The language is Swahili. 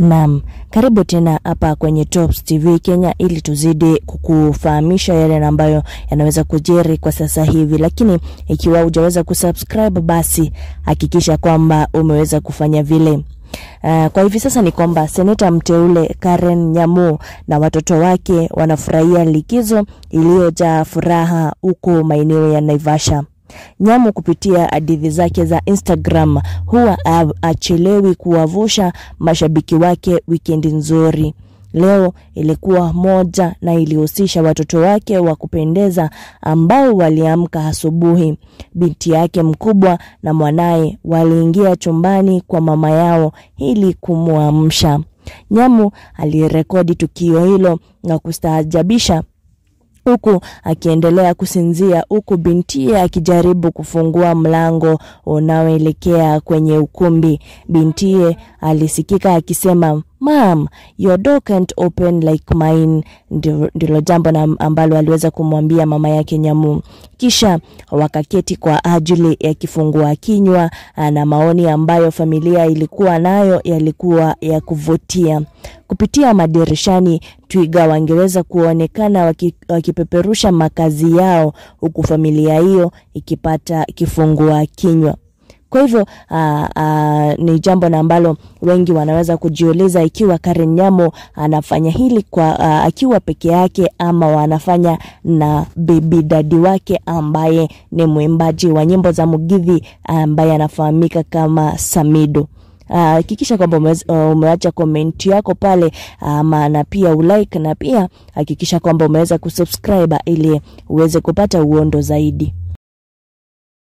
Naam, karibu tena hapa kwenye Tops TV Kenya ili tuzidi kukufahamisha yale ambayo yanaweza kujiri kwa sasa hivi, lakini ikiwa hujaweza kusubscribe, basi hakikisha kwamba umeweza kufanya vile. Uh, kwa hivi sasa ni kwamba seneta mteule Karen Nyamu na watoto wake wanafurahia likizo iliyojaa furaha huko maeneo ya Naivasha. Nyamu kupitia hadithi zake za Instagram huwa achelewi kuwavusha mashabiki wake wikendi nzuri. Leo ilikuwa moja na ilihusisha watoto wake wa kupendeza ambao waliamka asubuhi. Binti yake mkubwa na mwanaye waliingia chumbani kwa mama yao ili kumwamsha. Nyamu alirekodi tukio hilo na kustaajabisha huku akiendelea kusinzia, huku bintie akijaribu kufungua mlango unaoelekea kwenye ukumbi. bintie alisikika akisema mam your door can't open like mine, ndilo jambo na ambalo aliweza kumwambia mama yake Nyamu. Kisha wakaketi kwa ajili ya kifungua kinywa, ah, na maoni ambayo familia ilikuwa nayo yalikuwa ya kuvutia. Kupitia madirishani, twiga wangeweza kuonekana waki, wakipeperusha makazi yao, huku familia hiyo ikipata kifungua kinywa. Kwa hivyo ah, ah, ni jambo na ambalo wengi wanaweza kujiuliza ikiwa Karen Nyamo anafanya hili kwa uh, akiwa peke yake ama wanafanya na bibi dadi wake ambaye ni mwimbaji wa nyimbo za Mugithi ambaye anafahamika kama Samido. Hakikisha kwamba umeacha komenti yako pale ama, na pia ulike, na pia hakikisha kwamba umeweza kusubscribe ili uweze kupata uondo zaidi.